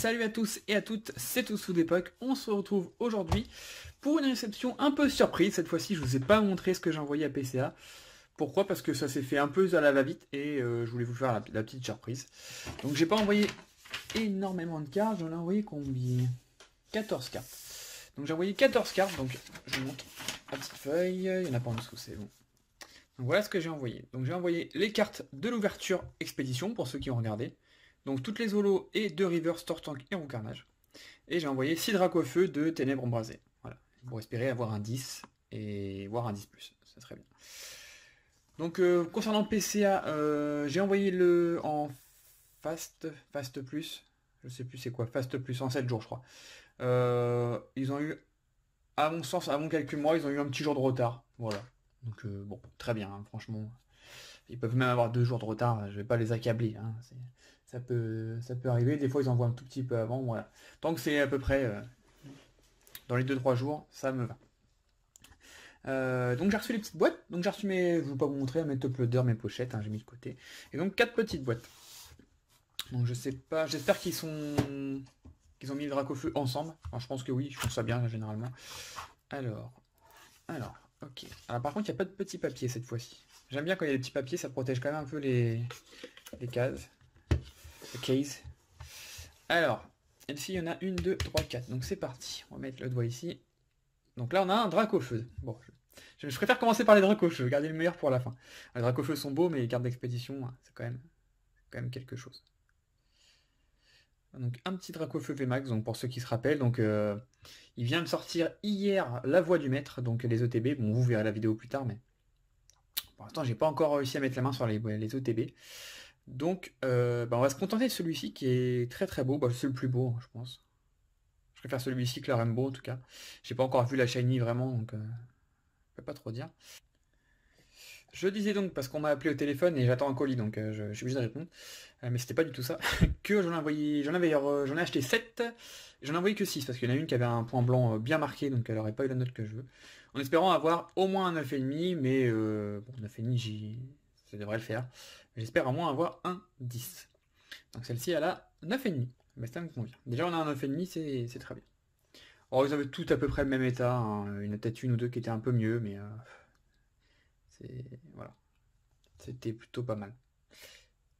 salut à tous et à toutes, c'est tout sous d'époque. On se retrouve aujourd'hui pour une réception un peu surprise. Cette fois-ci, je vous ai pas montré ce que j'ai envoyé à PCA. Pourquoi Parce que ça s'est fait un peu à la va-vite et euh, je voulais vous faire la, petite surprise. Donc j'ai pas envoyé énormément de cartes, j'en ai envoyé combien 14 cartes. Donc j'ai envoyé 14 cartes, donc je montre la petite feuille, il n'y en a pas en dessous, c'est bon. Donc voilà ce que j'ai envoyé. Donc j'ai envoyé les cartes de l'ouverture expédition pour ceux qui ont regardé. Donc toutes les holos et deux rivers, Store Tank et roucarnage Et j'ai envoyé 6 draco feu de Ténèbres embrasées. Voilà. Pour espérer avoir un 10 et voir un 10 plus. Ça serait bien. Donc euh, concernant PCA, euh, j'ai envoyé le en fast, fast plus, je sais plus c'est quoi, fast plus en 7 jours je crois. Euh, ils ont eu, à mon sens, à mon calcul moi, ils ont eu un petit jour de retard. Voilà. Donc bon, très bien, hein, franchement. Ils peuvent même avoir deux jours de retard, je vais pas les accabler. Hein, ça peut, ça peut arriver. Des fois, ils envoient un tout petit peu avant. Voilà. Tant que c'est à peu près euh, dans les 2-3 jours, ça me va. Euh, donc j'ai reçu les petites boîtes, donc j'ai reçu mes, je ne vais pas vous montrer, hein, mes top loaders, mes pochettes, hein, j'ai mis de côté. Et donc quatre petites boîtes. Donc je sais pas, j'espère qu'ils sont, qu'ils ont mis le drac au feu ensemble. je pense que oui, je trouve ça bien généralement. Alors, alors, ok. Alors par contre il n'y a pas de petits papiers cette fois-ci. J'aime bien quand il y a des petits papiers, ça protège quand même un peu les cases. Alors, ici il y en a une, deux, trois, quatre. Donc c'est parti. On va mettre le doigt ici. Donc là, on a un drac feu. Bon, je, préfère commencer par les dracs au feu. garder le meilleur pour la fin. Les Dracofeu sont beaux, mais les cartes d'expédition, hein, c'est quand même, quand même quelque chose. Donc un petit Dracofeu feu VMAX, donc pour ceux qui se rappellent, donc euh, il vient de sortir hier La Voix du Maître, donc les OTB, e bon vous verrez la vidéo plus tard, mais pour l'instant j'ai pas encore réussi à mettre la main sur les, les OTB. E donc, euh, bah, on va se contenter de celui-ci qui est très très beau. Bah, c'est le plus beau, hein, je pense. Je préfère celui-ci que la Rainbow en tout cas. J'ai pas encore vu la Shiny vraiment, donc euh, je peux pas trop dire. Je disais donc, parce qu'on m'a appelé au téléphone et j'attends un colis, donc euh, je, suis obligé de répondre, euh, mais c'était pas du tout ça, que j'en ai envoyé, j'en avais, j'en ai acheté 7, j'en ai envoyé que 6, parce qu'il y en a une qui avait un point blanc bien marqué, donc elle aurait pas eu la note que je veux, en espérant avoir au moins un 9,5, mais bon, 9,5, ça devrait le faire. J'espère au moins avoir un 10. Donc celle-ci, elle a 9,5. Mais ça me convient. Déjà, on a un 9,5, c'est très bien. Alors, oh, ils avaient tout à peu près le même état. Hein. Il y en a peut-être une ou deux qui étaient un peu mieux, mais... Euh, c'est... Voilà. C'était plutôt pas mal.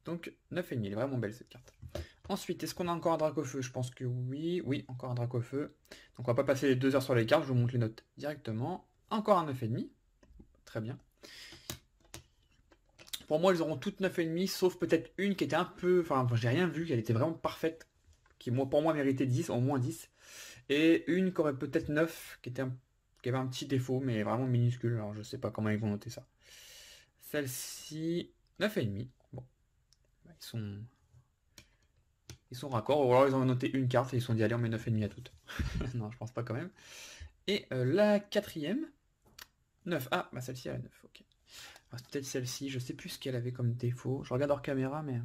Donc, 9,5. Elle est vraiment belle, cette carte. Ensuite, est-ce qu'on a encore un drac au feu Je pense que oui. Oui, encore un drac au feu. Donc, on va pas passer les deux heures sur les cartes. Je vous montre les notes directement. Encore un 9,5. Très bien. Pour moi, elles auront toutes 9,5, sauf peut-être une qui était un peu. Enfin, j'ai rien vu, qui était vraiment parfaite, qui moi, pour moi méritait 10, au moins 10. Et une qui aurait peut-être 9, qui, était avait un petit défaut, mais vraiment minuscule. Alors je sais pas comment ils vont noter ça. Celle-ci, 9,5. Bon. Bah, ils sont. Ils sont raccords. Ou alors ils ont noté une carte et ils sont dit allez on met 9,5 à toutes. non, je pense pas quand même. Et euh, la quatrième. 9. Ah, bah celle-ci elle a 9, ok. Ah, peut-être celle-ci, je sais plus ce qu'elle avait comme défaut. Je regarde hors caméra, mais...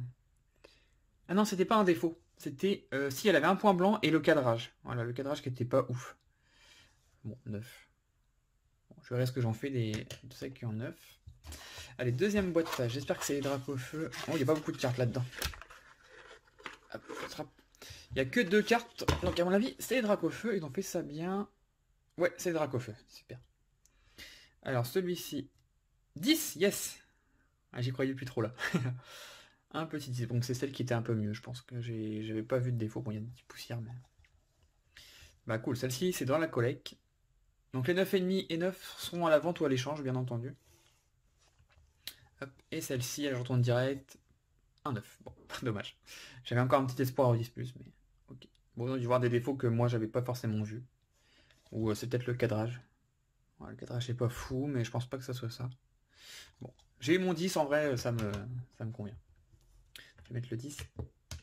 Ah non, c'était pas un défaut. C'était... Euh, si, elle avait un point blanc et le cadrage. Voilà, le cadrage qui était pas ouf. Bon, neuf, je verrai ce que j'en fais des... de qui ont 9. Allez, deuxième boîte. J'espère que c'est les drapeaux au feu. Oh, il n'y a pas beaucoup de cartes là-dedans. Il n'y a que deux cartes. Donc, à mon avis, c'est les au feu. Ils ont fait ça bien. Ouais, c'est les au feu. Super. Alors, celui-ci, 10, yes ah, J'y croyais plus trop là. un petit 10. Donc c'est celle qui était un peu mieux, je pense que j'avais pas vu de défaut. Bon, il y a des petites poussières, mais... Bah cool, celle-ci c'est dans la collecte. Donc les 9,5 et 9 sont à la vente ou à l'échange, bien entendu. Hop. Et celle-ci, elle retourne direct. Un 9. Bon, dommage. J'avais encore un petit espoir au 10 ⁇ mais ok. Bon, on a dû voir des défauts que moi j'avais pas forcément vu. Ou euh, c'est peut-être le cadrage. le cadrage c'est pas fou, mais je pense pas que ça soit ça. Bon, j'ai mon 10, en vrai, ça me, ça me convient. Je vais mettre le 10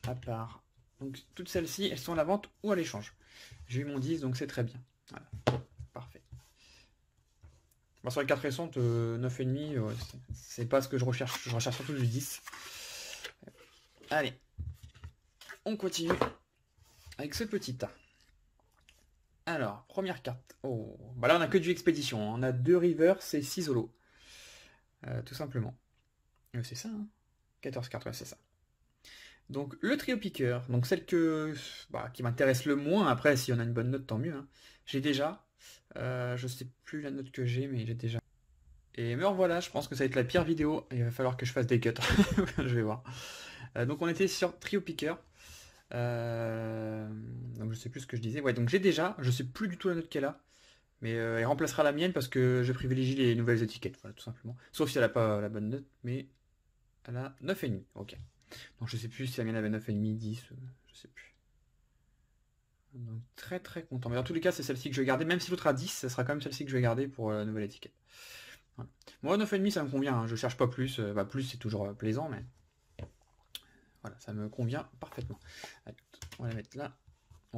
à part. Donc toutes celles-ci, elles sont à la vente ou à l'échange. J'ai eu mon 10, donc c'est très bien. Parfait. sur les cartes récentes, 9,5, euh, c'est pas ce que je recherche. Je recherche surtout du 10. Allez. On continue avec ce petit tas. Alors, première carte. Oh. Bah là, on a que du expédition. Hein. On a deux rivers c'est 6 holos. Euh, tout simplement. Euh, c'est ça, 14 hein. cartes, c'est ça. Donc le trio piqueur, donc celle que, bah, qui m'intéresse le moins, après si on a une bonne note, tant mieux. Hein. J'ai déjà, euh, je sais plus la note que j'ai, mais j'ai déjà. Et me revoilà, je pense que ça va être la pire vidéo, il va falloir que je fasse des cuts, je vais voir. donc on était sur trio piqueur. donc je sais plus ce que je disais. Ouais, donc j'ai déjà, je sais plus du tout la note qu'elle a. Mais euh, elle remplacera la mienne parce que je privilégie les nouvelles étiquettes, voilà, tout simplement. Sauf si elle n'a pas la bonne note, mais elle a 9,5. Ok. Donc je sais plus si la mienne avait 9,5, 10, euh, je sais plus. Donc très très content. Mais en tous les cas, c'est celle-ci que je vais garder. Même si l'autre a 10, ce sera quand même celle-ci que je vais garder pour euh, la nouvelle étiquette. Voilà. Moi, 9,5, ça me convient. Hein. Je cherche pas plus. Bah, plus, c'est toujours plaisant, mais... Voilà, ça me convient parfaitement. on va la mettre là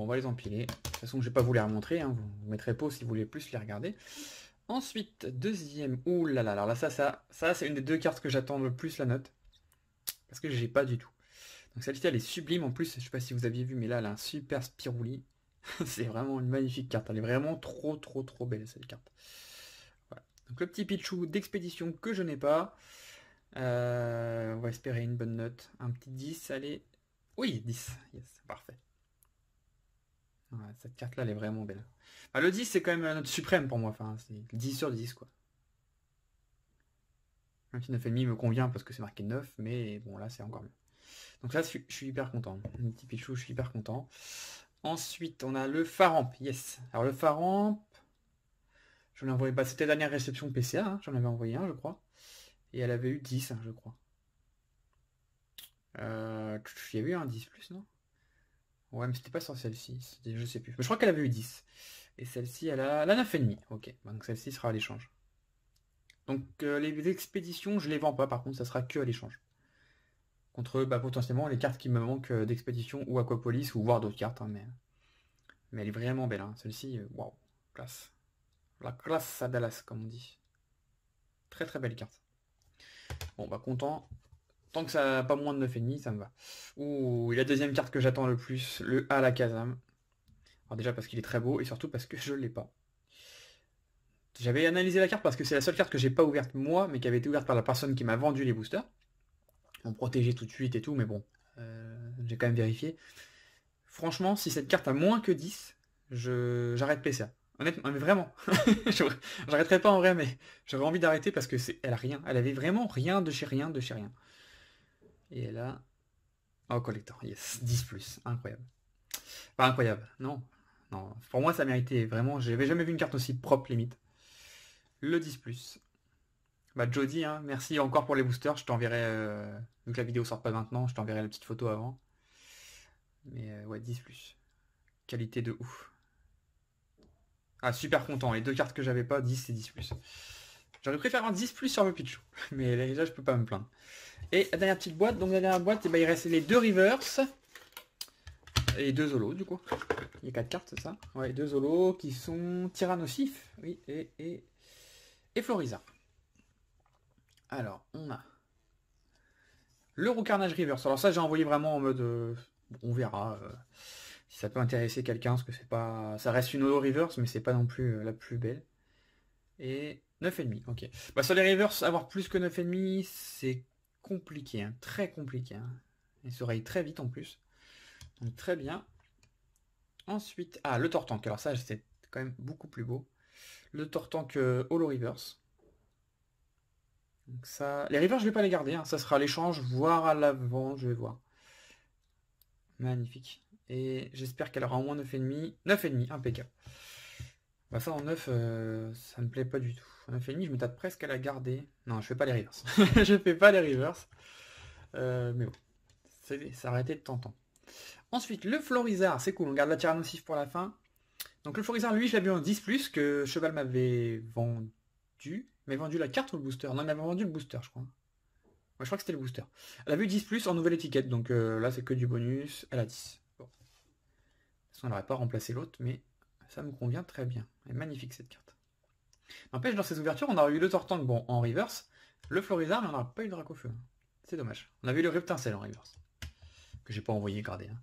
on va les empiler. De toute façon, je vais pas vous les remontrer. Hein. Vous, vous, mettrez pause si vous voulez plus les regarder. Ensuite, deuxième. Ouh là là, alors là, ça, ça, ça c'est une des deux cartes que j'attends le plus la note. Parce que j'ai pas du tout. Donc celle-ci, elle est sublime. En plus, je sais pas si vous aviez vu, mais là, elle a un super spirouli. c'est vraiment une magnifique carte. Elle est vraiment trop, trop, trop belle, cette carte. Voilà. Donc le petit pitchou d'expédition que je n'ai pas. Euh, on va espérer une bonne note. Un petit 10, allez. Oui, 10. Yes, parfait cette carte-là, elle est vraiment belle. le 10, c'est quand même un note suprême pour moi. Enfin, c'est 10 sur 10, quoi. Un petit 9,5 me convient parce que c'est marqué 9, mais bon, là, c'est encore mieux. Donc là, je suis hyper content. Le petit Pichou, je suis hyper content. Ensuite, on a le Faramp. Yes. Alors, le Faramp, je l'ai envoyé. pas. Bah, c'était la dernière réception PCA. Hein. J'en avais envoyé un, je crois. Et elle avait eu 10, hein, je crois. Euh... eu un 10 plus, non Ouais, mais c'était pas sur celle-ci. Je sais plus. Mais je crois qu'elle avait eu 10. Et celle-ci, elle a, elle et 9,5. Ok, donc celle-ci sera à l'échange. Donc euh, les expéditions, je les vends pas, par contre, ça sera que à l'échange. Contre bah, potentiellement les cartes qui me manquent euh, d'expédition ou Aquapolis, ou voir d'autres cartes, hein, mais... mais elle est vraiment belle, hein. celle-ci, waouh, classe. La classe à Dallas, comme on dit. Très très belle carte. Bon bah content, que ça a pas moins de et demi, ça me va. Ouh, la deuxième carte que j'attends le plus, le A la Kazam. Alors déjà parce qu'il est très beau et surtout parce que je l'ai pas. J'avais analysé la carte parce que c'est la seule carte que j'ai pas ouverte moi, mais qui avait été ouverte par la personne qui m'a vendu les boosters. On protégeait tout de suite et tout, mais bon, euh, j'ai quand même vérifié. Franchement, si cette carte a moins que 10, j'arrête je... PCA. Honnêtement, mais vraiment, j'arrêterai pas en vrai, mais j'aurais envie d'arrêter parce que c'est, elle a rien, elle avait vraiment rien de chez rien de chez rien. Et là... Oh, collector, yes, 10 plus, incroyable. Pas incroyable, non. Non, pour moi ça méritait vraiment, j'avais jamais vu une carte aussi propre limite. Le 10 plus. Bah Jody, hein, merci encore pour les boosters, je t'enverrai, Donc euh, la vidéo sort pas maintenant, je t'enverrai la petite photo avant. Mais euh, ouais, 10 plus. Qualité de ouf. Ah, super content, les deux cartes que j'avais pas, 10 et 10 plus. J'aurais préféré un 10 plus sur le pitch. mais là je peux pas me plaindre. Et la dernière petite boîte, donc la dernière boîte, et eh ben, il reste les deux rivers Et deux Zolo, du coup. Il y a quatre cartes, c'est ça Ouais, deux Zolo qui sont Tyrannosif, oui, et, et, et Florisa. Alors, on a le Roucarnage Rivers. Alors ça, j'ai envoyé vraiment en mode... Euh, on verra euh, si ça peut intéresser quelqu'un, parce que c'est pas... Ça reste une Holo Rivers, mais c'est pas non plus euh, la plus belle. Et 9,5, ok. Bah, sur les rivers, avoir plus que 9,5, c'est compliqué, hein, très compliqué. et hein. Il se très vite en plus. Donc très bien. Ensuite, ah, le Tortank. Alors ça, c'est quand même beaucoup plus beau. Le Tortank que euh, Holo rivers Donc ça... Les rivers, je vais pas les garder. Hein. Ça sera l'échange, voire à l'avant, je vais voir. Magnifique. Et j'espère qu'elle aura au moins 9,5. demi impeccable. Bah, ça en 9, euh, ça me plaît pas du tout. fini je me tâte presque à la garder. Non, je fais pas les reverse. je fais pas les reverse. Euh, mais bon, c'est s'arrêter de tentant. Ensuite, le Florizard, c'est cool, on garde la tirade nocive pour la fin. Donc le Florizard, lui, je vu en 10 plus que Cheval m'avait vendu. Mais vendu la carte ou le booster Non, il m'avait vendu le booster, je crois. Moi, je crois que c'était le booster. Elle a vu 10 plus en nouvelle étiquette, donc euh, là, c'est que du bonus. Elle a 10. Bon. De n'aurait pas remplacé l'autre, mais ça me convient très bien. Elle est magnifique cette carte. N'empêche, dans ces ouvertures, on aurait eu le Tortank bon, en reverse, le Florizard, mais on n'aurait pas eu le Dracofeu. Hein. C'est dommage. On a eu le Reptincel en reverse. Que j'ai pas envoyé garder. Hein.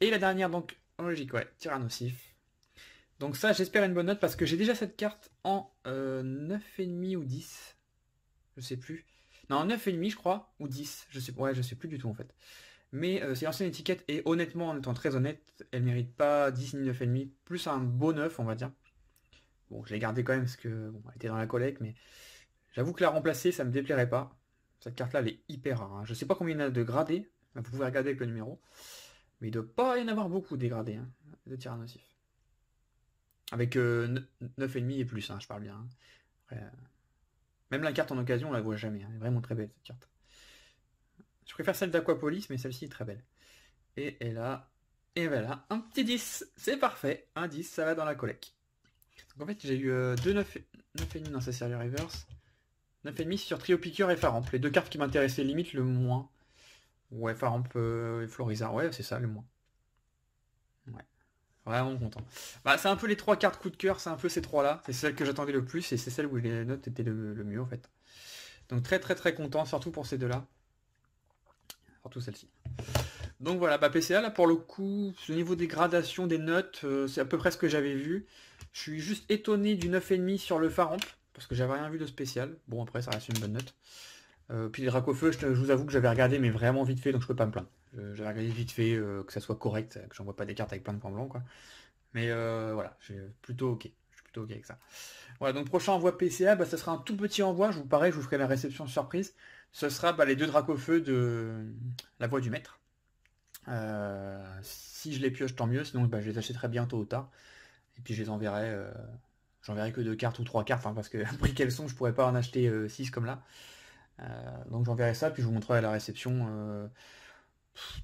Et la dernière, donc, en logique, ouais, Tyrannosif. Donc ça, j'espère une bonne note, parce que j'ai déjà cette carte en 9,5 euh, ou 10. Je sais plus. Non, 9,5 je crois, ou 10. Je sais, ouais, je sais plus du tout en fait. Mais c'est euh, l'ancienne étiquette et honnêtement, en étant très honnête, elle mérite pas 10 et demi, plus un beau 9, on va dire. Bon, je l'ai gardé quand même parce que était dans la collecte, mais j'avoue que la remplacer, ça me déplairait pas. Cette carte-là, elle est hyper rare. Hein. Je ne sais pas combien il y en a de gradés, bah, vous pouvez regarder avec le numéro, mais il ne doit pas y en avoir beaucoup dégradés, hein, de tireurs nocif. Avec 9,5 euh, et plus, hein, je parle bien. Euh, même la carte en occasion, on la voit jamais. Elle est vraiment très belle cette carte. Je préfère celle d'Aquapolis, mais celle-ci est très belle. Et elle a, et voilà, un petit 10. C'est parfait. Un 10, ça va dans la collecte. Donc en fait, j'ai eu 2, euh, 9, et demi, sa ça sert 9 et demi sur Trio Piqueur et Faramp. Les deux cartes qui m'intéressaient limite le moins. Ouais, Faramp euh, et Florizard, ouais, c'est ça, le moins. Ouais. Vraiment content. Bah, c'est un peu les trois cartes coup de cœur, c'est un peu ces trois-là. C'est celle que j'attendais le plus et c'est celle où les notes étaient le, mieux, en fait. Donc très très très content, surtout pour ces deux-là celle-ci. Donc voilà, bah PCA là pour le coup, le niveau des gradations des notes, euh, c'est à peu près ce que j'avais vu. Je suis juste étonné du 9,5 sur le Faramp, parce que j'avais rien vu de spécial. Bon après ça reste une bonne note. Euh, puis le Draco feu, je, vous avoue que j'avais regardé mais vraiment vite fait, donc je peux pas me plaindre. J'avais regardé vite fait euh, que ça soit correct, que j'envoie pas des cartes avec plein de points blancs quoi. Mais voilà, j'ai plutôt ok. OK avec ça. Voilà, donc prochain envoi PCA, bah, ça sera un tout petit envoi. Je vous parais, je vous ferai la réception surprise. Ce sera bah, les deux feu de la voix du maître. Euh, si je les pioche, tant mieux. Sinon, bah, je les achèterai bientôt ou tard. Et puis je les enverrai. Euh, j'enverrai que deux cartes ou trois cartes, hein, parce que après qu'elles sont, je pourrais pas en acheter euh, six comme là. donc j'enverrai ça, puis je vous montrerai la réception.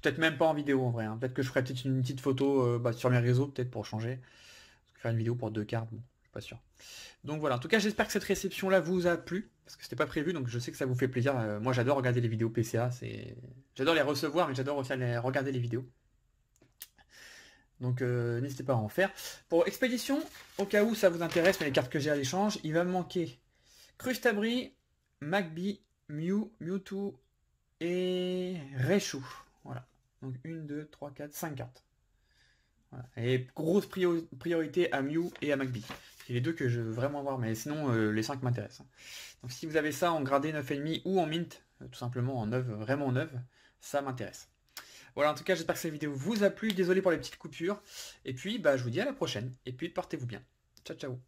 Peut-être même pas en vidéo en vrai. Hein. Peut-être que je ferai peut-être une petite photo bah, sur mes réseaux, peut-être pour changer. faire une vidéo pour deux cartes pas sûr. Donc voilà, en tout cas j'espère que cette réception là vous a plu, parce que c'était pas prévu, donc je sais que ça vous fait plaisir. Euh, moi j'adore regarder les vidéos PCA, c'est. J'adore les recevoir mais j'adore aussi les... regarder les vidéos. Donc euh, n'hésitez pas à en faire. Pour Expédition, au cas où ça vous intéresse, mais les cartes que j'ai à l'échange, il va me manquer Crustabri, Magby, Mew, Mewtwo et Reshu, Voilà. Donc 1, 2, 3, 4, 5 cartes. Et grosse priorité à Mew et à Magby. C'est les deux que je veux vraiment voir, mais sinon euh, les cinq m'intéressent. Donc si vous avez ça en gradé 9,5 ou en mint, euh, tout simplement en neuf, vraiment en neuf, ça m'intéresse. Voilà, en tout cas, j'espère que cette vidéo vous a plu. Désolé pour les petites coupures. Et puis, bah, je vous dis à la prochaine. Et puis, portez-vous bien. Ciao, ciao.